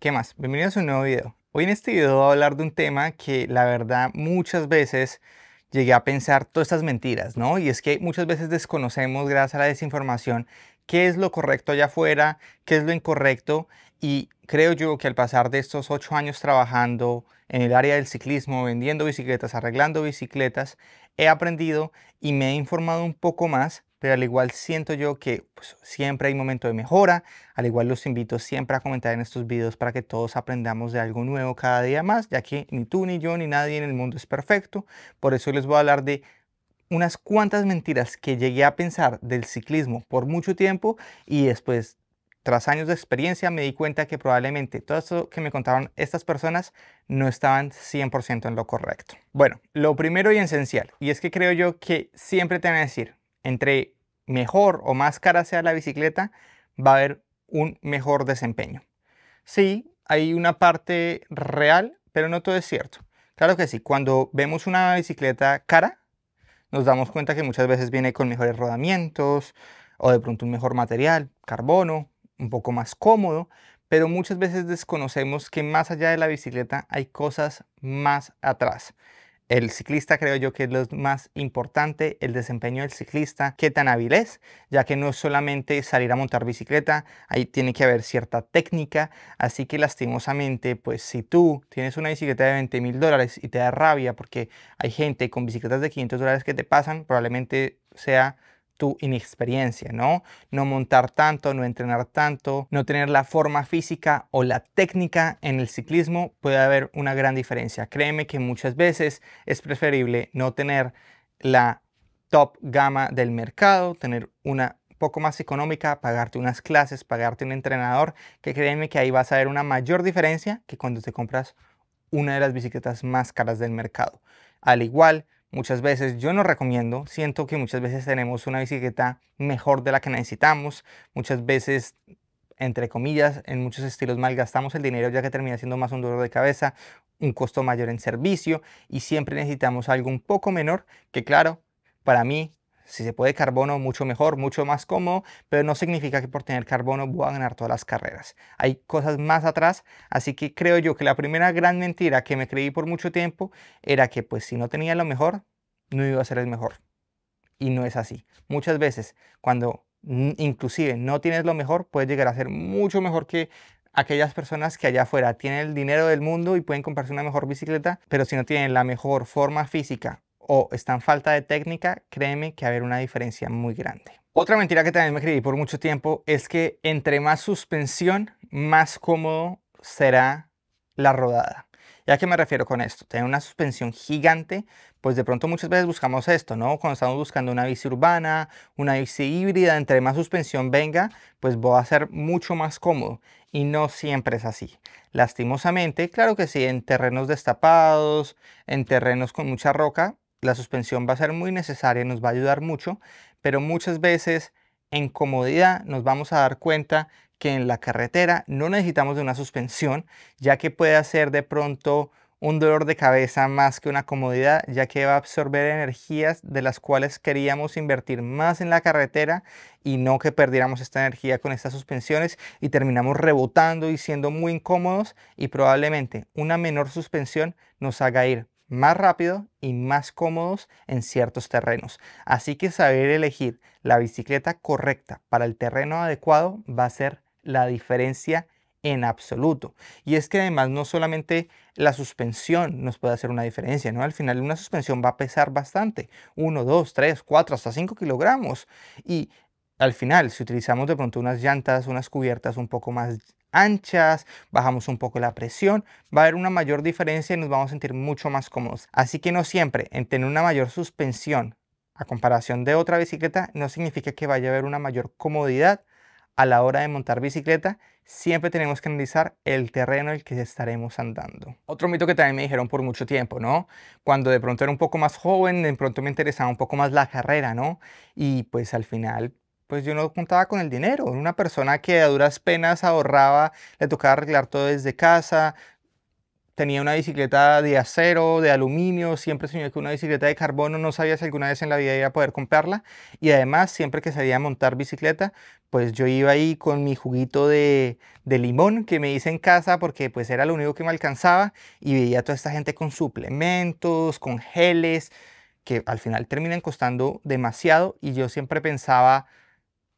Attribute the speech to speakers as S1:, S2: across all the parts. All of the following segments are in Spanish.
S1: ¿Qué más? Bienvenidos a un nuevo video. Hoy en este video voy a hablar de un tema que la verdad muchas veces llegué a pensar todas estas mentiras, ¿no? Y es que muchas veces desconocemos gracias a la desinformación qué es lo correcto allá afuera, qué es lo incorrecto y creo yo que al pasar de estos ocho años trabajando en el área del ciclismo, vendiendo bicicletas, arreglando bicicletas, he aprendido y me he informado un poco más pero al igual siento yo que pues, siempre hay momento de mejora, al igual los invito siempre a comentar en estos videos para que todos aprendamos de algo nuevo cada día más, ya que ni tú, ni yo, ni nadie en el mundo es perfecto, por eso les voy a hablar de unas cuantas mentiras que llegué a pensar del ciclismo por mucho tiempo y después tras años de experiencia me di cuenta que probablemente todo esto que me contaron estas personas no estaban 100% en lo correcto. Bueno, lo primero y esencial, y es que creo yo que siempre te que a decir, entre mejor o más cara sea la bicicleta, va a haber un mejor desempeño. Sí, hay una parte real, pero no todo es cierto. Claro que sí, cuando vemos una bicicleta cara, nos damos cuenta que muchas veces viene con mejores rodamientos o de pronto un mejor material, carbono, un poco más cómodo, pero muchas veces desconocemos que más allá de la bicicleta hay cosas más atrás el ciclista creo yo que es lo más importante, el desempeño del ciclista, qué tan hábil es, ya que no es solamente salir a montar bicicleta, ahí tiene que haber cierta técnica, así que lastimosamente, pues si tú tienes una bicicleta de 20 mil dólares y te da rabia porque hay gente con bicicletas de 500 dólares que te pasan, probablemente sea tu inexperiencia, ¿no? No montar tanto, no entrenar tanto, no tener la forma física o la técnica en el ciclismo puede haber una gran diferencia. Créeme que muchas veces es preferible no tener la top gama del mercado, tener una poco más económica, pagarte unas clases, pagarte un entrenador, que créeme que ahí vas a ver una mayor diferencia que cuando te compras una de las bicicletas más caras del mercado. Al igual, muchas veces. Yo no recomiendo, siento que muchas veces tenemos una bicicleta mejor de la que necesitamos, muchas veces entre comillas, en muchos estilos malgastamos el dinero ya que termina siendo más un dolor de cabeza, un costo mayor en servicio y siempre necesitamos algo un poco menor que claro, para mí si se puede carbono, mucho mejor, mucho más cómodo, pero no significa que por tener carbono voy a ganar todas las carreras. Hay cosas más atrás, así que creo yo que la primera gran mentira que me creí por mucho tiempo era que pues si no tenía lo mejor, no iba a ser el mejor. Y no es así. Muchas veces, cuando inclusive no tienes lo mejor, puedes llegar a ser mucho mejor que aquellas personas que allá afuera tienen el dinero del mundo y pueden comprarse una mejor bicicleta, pero si no tienen la mejor forma física, o está en falta de técnica, créeme que va a haber una diferencia muy grande. Otra mentira que también me creí por mucho tiempo es que entre más suspensión, más cómodo será la rodada. ya a qué me refiero con esto? Tener una suspensión gigante, pues de pronto muchas veces buscamos esto, ¿no? Cuando estamos buscando una bici urbana, una bici híbrida, entre más suspensión venga, pues va a ser mucho más cómodo. Y no siempre es así. Lastimosamente, claro que sí, en terrenos destapados, en terrenos con mucha roca, la suspensión va a ser muy necesaria, nos va a ayudar mucho, pero muchas veces en comodidad nos vamos a dar cuenta que en la carretera no necesitamos de una suspensión, ya que puede hacer de pronto un dolor de cabeza más que una comodidad, ya que va a absorber energías de las cuales queríamos invertir más en la carretera y no que perdiéramos esta energía con estas suspensiones y terminamos rebotando y siendo muy incómodos y probablemente una menor suspensión nos haga ir más rápido y más cómodos en ciertos terrenos. Así que saber elegir la bicicleta correcta para el terreno adecuado va a ser la diferencia en absoluto. Y es que además no solamente la suspensión nos puede hacer una diferencia, ¿no? Al final una suspensión va a pesar bastante, 1, 2, 3, 4, hasta 5 kilogramos. Y al final, si utilizamos de pronto unas llantas, unas cubiertas un poco más anchas, bajamos un poco la presión, va a haber una mayor diferencia y nos vamos a sentir mucho más cómodos. Así que no siempre, en tener una mayor suspensión a comparación de otra bicicleta, no significa que vaya a haber una mayor comodidad a la hora de montar bicicleta, siempre tenemos que analizar el terreno en el que estaremos andando. Otro mito que también me dijeron por mucho tiempo, ¿no? Cuando de pronto era un poco más joven, de pronto me interesaba un poco más la carrera, ¿no? Y pues al final pues yo no contaba con el dinero. una persona que a duras penas ahorraba, le tocaba arreglar todo desde casa. Tenía una bicicleta de acero, de aluminio, siempre soñé que una bicicleta de carbono, no sabía si alguna vez en la vida iba a poder comprarla. Y además, siempre que salía a montar bicicleta, pues yo iba ahí con mi juguito de, de limón que me hice en casa porque pues era lo único que me alcanzaba y veía a toda esta gente con suplementos, con geles, que al final terminan costando demasiado y yo siempre pensaba,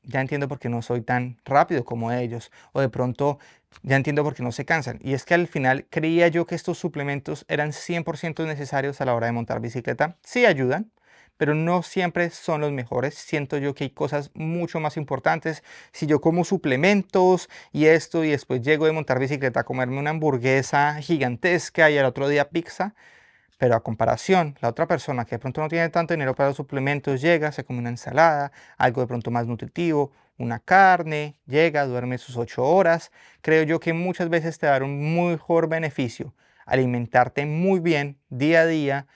S1: ya entiendo por qué no soy tan rápido como ellos, o de pronto ya entiendo por qué no se cansan. Y es que al final creía yo que estos suplementos eran 100% necesarios a la hora de montar bicicleta. Sí ayudan, pero no siempre son los mejores. Siento yo que hay cosas mucho más importantes. Si yo como suplementos y esto y después llego de montar bicicleta a comerme una hamburguesa gigantesca y al otro día pizza, pero a comparación, la otra persona que de pronto no tiene tanto dinero para los suplementos llega, se come una ensalada, algo de pronto más nutritivo, una carne, llega, duerme sus ocho horas. Creo yo que muchas veces te dará un mejor beneficio alimentarte muy bien día a día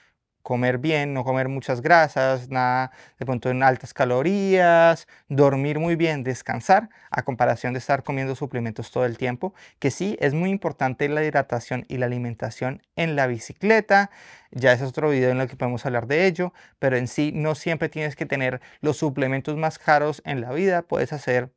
S1: comer bien, no comer muchas grasas, nada de pronto en altas calorías, dormir muy bien, descansar, a comparación de estar comiendo suplementos todo el tiempo, que sí es muy importante la hidratación y la alimentación en la bicicleta, ya es otro video en el que podemos hablar de ello, pero en sí no siempre tienes que tener los suplementos más caros en la vida, puedes hacer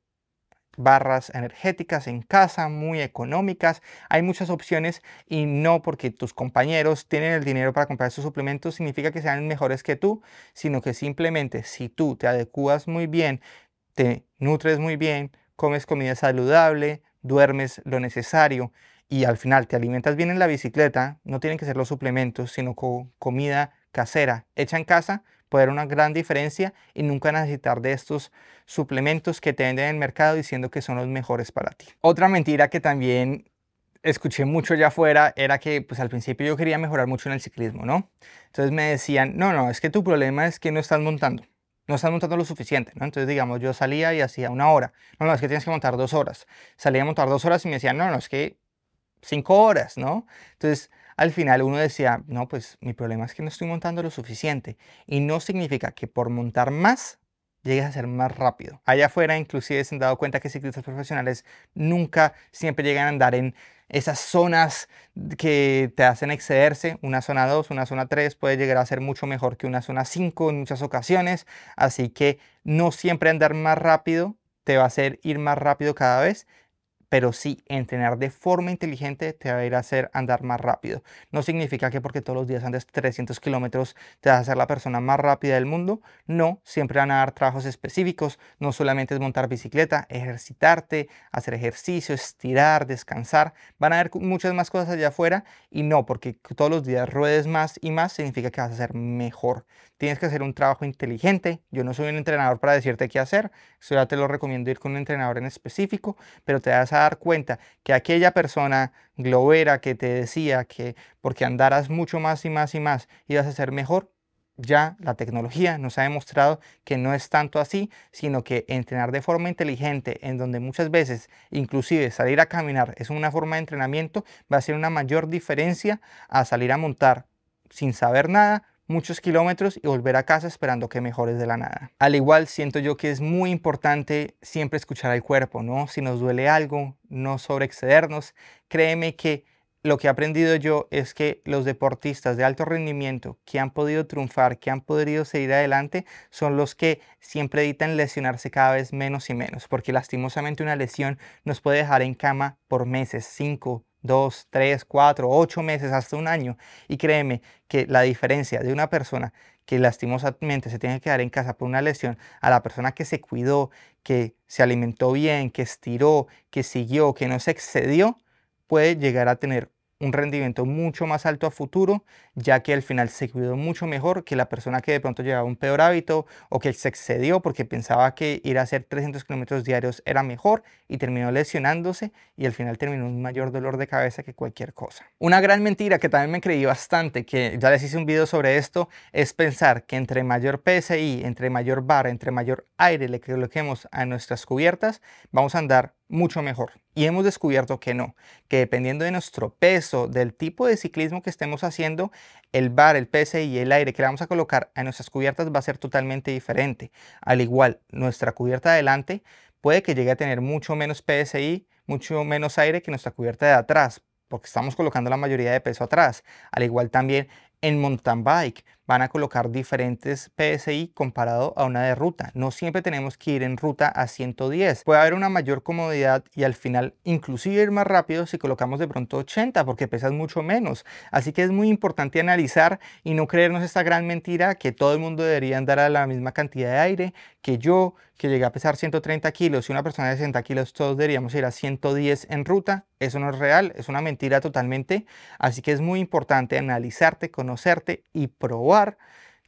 S1: barras energéticas en casa, muy económicas. Hay muchas opciones y no porque tus compañeros tienen el dinero para comprar esos suplementos significa que sean mejores que tú, sino que simplemente si tú te adecuas muy bien, te nutres muy bien, comes comida saludable, duermes lo necesario y al final te alimentas bien en la bicicleta, no tienen que ser los suplementos, sino comida casera hecha en casa, Poder una gran diferencia y nunca necesitar de estos suplementos que te venden en el mercado diciendo que son los mejores para ti. Otra mentira que también escuché mucho allá afuera era que pues al principio yo quería mejorar mucho en el ciclismo, ¿no? Entonces me decían, no, no, es que tu problema es que no estás montando. No estás montando lo suficiente, ¿no? Entonces, digamos, yo salía y hacía una hora. No, no, es que tienes que montar dos horas. Salía a montar dos horas y me decían, no, no, es que cinco horas, ¿no? Entonces, al final uno decía, no, pues mi problema es que no estoy montando lo suficiente. Y no significa que por montar más llegues a ser más rápido. Allá afuera inclusive se han dado cuenta que ciclistas profesionales nunca siempre llegan a andar en esas zonas que te hacen excederse, una zona 2, una zona 3 puede llegar a ser mucho mejor que una zona 5 en muchas ocasiones, así que no siempre andar más rápido te va a hacer ir más rápido cada vez, pero sí entrenar de forma inteligente te va a ir a hacer andar más rápido. No significa que porque todos los días andes 300 kilómetros te vas a hacer la persona más rápida del mundo. No, siempre van a dar trabajos específicos. No solamente es montar bicicleta, ejercitarte, hacer ejercicio, estirar, descansar. Van a haber muchas más cosas allá afuera y no, porque todos los días ruedes más y más significa que vas a ser mejor. Tienes que hacer un trabajo inteligente. Yo no soy un entrenador para decirte qué hacer. Solo te lo recomiendo ir con un entrenador en específico, pero te vas a dar cuenta que aquella persona globera que te decía que porque andaras mucho más y más y más ibas a ser mejor, ya la tecnología nos ha demostrado que no es tanto así, sino que entrenar de forma inteligente, en donde muchas veces inclusive salir a caminar es una forma de entrenamiento, va a ser una mayor diferencia a salir a montar sin saber nada muchos kilómetros y volver a casa esperando que mejores de la nada. Al igual siento yo que es muy importante siempre escuchar al cuerpo, ¿no? Si nos duele algo, no sobreexcedernos. Créeme que lo que he aprendido yo es que los deportistas de alto rendimiento que han podido triunfar, que han podido seguir adelante, son los que siempre evitan lesionarse cada vez menos y menos, porque lastimosamente una lesión nos puede dejar en cama por meses, cinco dos, tres, cuatro, ocho meses, hasta un año. Y créeme que la diferencia de una persona que lastimosamente se tiene que quedar en casa por una lesión a la persona que se cuidó, que se alimentó bien, que estiró, que siguió, que no se excedió, puede llegar a tener un rendimiento mucho más alto a futuro, ya que al final se cuidó mucho mejor que la persona que de pronto llevaba un peor hábito o que se excedió porque pensaba que ir a hacer 300 kilómetros diarios era mejor y terminó lesionándose y al final terminó un mayor dolor de cabeza que cualquier cosa. Una gran mentira que también me creí bastante, que ya les hice un video sobre esto, es pensar que entre mayor PSI, entre mayor barra, entre mayor aire le coloquemos a nuestras cubiertas, vamos a andar mucho mejor. Y hemos descubierto que no, que dependiendo de nuestro peso, del tipo de ciclismo que estemos haciendo, el bar, el PSI y el aire que le vamos a colocar a nuestras cubiertas va a ser totalmente diferente. Al igual, nuestra cubierta adelante puede que llegue a tener mucho menos PSI, mucho menos aire que nuestra cubierta de atrás, porque estamos colocando la mayoría de peso atrás. Al igual también en mountain bike, van a colocar diferentes PSI comparado a una de ruta. No siempre tenemos que ir en ruta a 110. Puede haber una mayor comodidad y al final inclusive ir más rápido si colocamos de pronto 80 porque pesas mucho menos. Así que es muy importante analizar y no creernos esta gran mentira que todo el mundo debería andar a la misma cantidad de aire que yo, que llegué a pesar 130 kilos y una persona de 60 kilos, todos deberíamos ir a 110 en ruta. Eso no es real, es una mentira totalmente. Así que es muy importante analizarte, conocerte y probar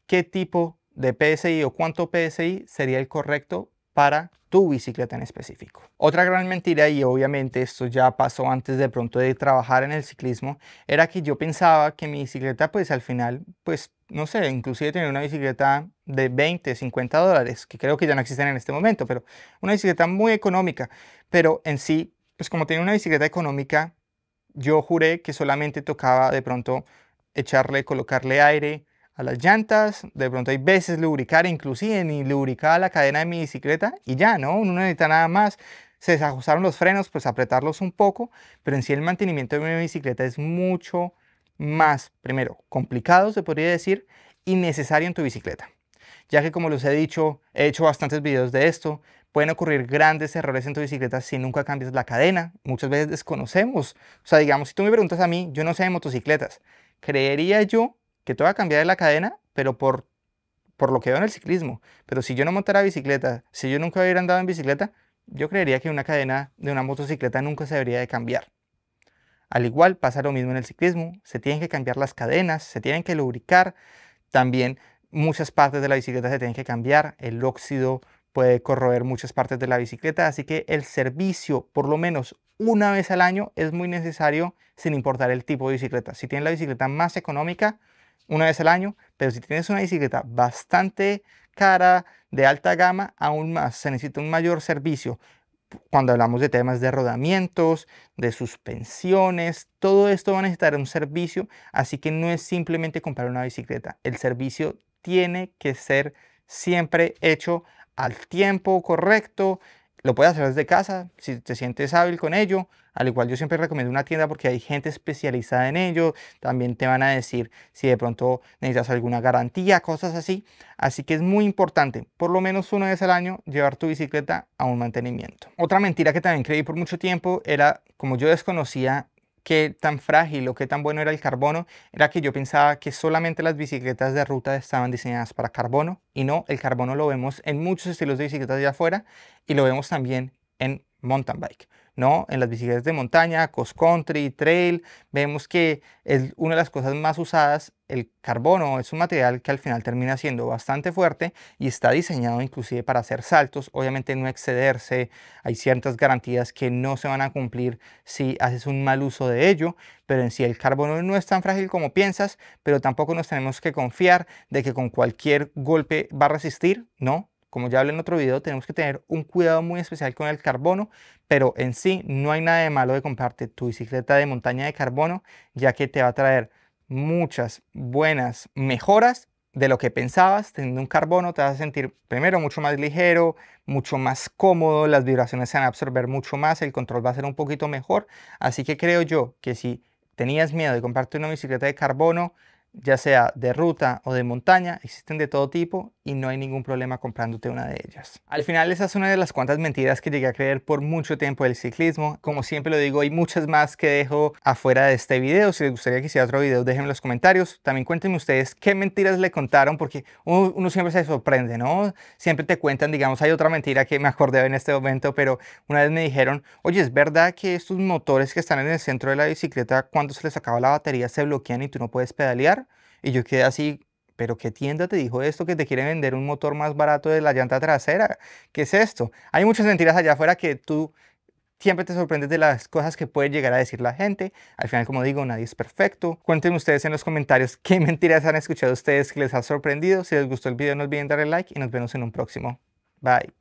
S1: qué tipo de PSI o cuánto PSI sería el correcto para tu bicicleta en específico. Otra gran mentira, y obviamente esto ya pasó antes de pronto de trabajar en el ciclismo, era que yo pensaba que mi bicicleta pues al final, pues no sé, inclusive tener una bicicleta de 20, 50 dólares, que creo que ya no existen en este momento, pero una bicicleta muy económica, pero en sí, pues como tenía una bicicleta económica, yo juré que solamente tocaba de pronto echarle, colocarle aire, las llantas, de pronto hay veces lubricar, inclusive ni lubricaba la cadena de mi bicicleta y ya, ¿no? Uno no necesita nada más. Se desajustaron los frenos, pues apretarlos un poco, pero en sí el mantenimiento de mi bicicleta es mucho más, primero, complicado, se podría decir, innecesario en tu bicicleta. Ya que como les he dicho, he hecho bastantes videos de esto, pueden ocurrir grandes errores en tu bicicleta si nunca cambias la cadena. Muchas veces desconocemos. O sea, digamos, si tú me preguntas a mí, yo no sé de motocicletas. Creería yo que todo va a cambiar de la cadena, pero por, por lo que veo en el ciclismo. Pero si yo no montara bicicleta, si yo nunca hubiera andado en bicicleta, yo creería que una cadena de una motocicleta nunca se debería de cambiar. Al igual pasa lo mismo en el ciclismo, se tienen que cambiar las cadenas, se tienen que lubricar, también muchas partes de la bicicleta se tienen que cambiar, el óxido puede corroer muchas partes de la bicicleta, así que el servicio por lo menos una vez al año es muy necesario sin importar el tipo de bicicleta. Si tienen la bicicleta más económica, una vez al año, pero si tienes una bicicleta bastante cara, de alta gama, aún más se necesita un mayor servicio. Cuando hablamos de temas de rodamientos, de suspensiones, todo esto va a necesitar un servicio, así que no es simplemente comprar una bicicleta. El servicio tiene que ser siempre hecho al tiempo correcto, lo puedes hacer desde casa si te sientes hábil con ello. Al igual yo siempre recomiendo una tienda porque hay gente especializada en ello. También te van a decir si de pronto necesitas alguna garantía, cosas así. Así que es muy importante, por lo menos una vez al año, llevar tu bicicleta a un mantenimiento. Otra mentira que también creí por mucho tiempo era, como yo desconocía qué tan frágil o qué tan bueno era el carbono era que yo pensaba que solamente las bicicletas de ruta estaban diseñadas para carbono y no, el carbono lo vemos en muchos estilos de bicicletas de afuera y lo vemos también en mountain bike. ¿no? En las bicicletas de montaña, cross country, trail, vemos que es una de las cosas más usadas. El carbono es un material que al final termina siendo bastante fuerte y está diseñado inclusive para hacer saltos. Obviamente no excederse, hay ciertas garantías que no se van a cumplir si haces un mal uso de ello, pero en sí el carbono no es tan frágil como piensas, pero tampoco nos tenemos que confiar de que con cualquier golpe va a resistir, ¿no? como ya hablé en otro video, tenemos que tener un cuidado muy especial con el carbono, pero en sí no hay nada de malo de comprarte tu bicicleta de montaña de carbono, ya que te va a traer muchas buenas mejoras de lo que pensabas, teniendo un carbono te vas a sentir primero mucho más ligero, mucho más cómodo, las vibraciones se van a absorber mucho más, el control va a ser un poquito mejor, así que creo yo que si tenías miedo de comprarte una bicicleta de carbono, ya sea de ruta o de montaña, existen de todo tipo y no hay ningún problema comprándote una de ellas. Al final esa es una de las cuantas mentiras que llegué a creer por mucho tiempo del ciclismo. Como siempre lo digo, hay muchas más que dejo afuera de este video. Si les gustaría que hiciera otro video, déjenme en los comentarios. También cuéntenme ustedes qué mentiras le contaron porque uno, siempre se sorprende, ¿no? Siempre te cuentan, digamos, hay otra mentira que me acordé en este momento, pero una vez me dijeron, oye, ¿es verdad que estos motores que están en el centro de la bicicleta, cuando se les acaba la batería, se bloquean y tú no puedes pedalear? Y yo quedé así pero ¿qué tienda te dijo esto que te quiere vender un motor más barato de la llanta trasera? ¿Qué es esto? Hay muchas mentiras allá afuera que tú siempre te sorprendes de las cosas que puede llegar a decir la gente. Al final, como digo, nadie es perfecto. Cuéntenme ustedes en los comentarios qué mentiras han escuchado ustedes que les ha sorprendido. Si les gustó el video, no olviden darle like y nos vemos en un próximo. Bye.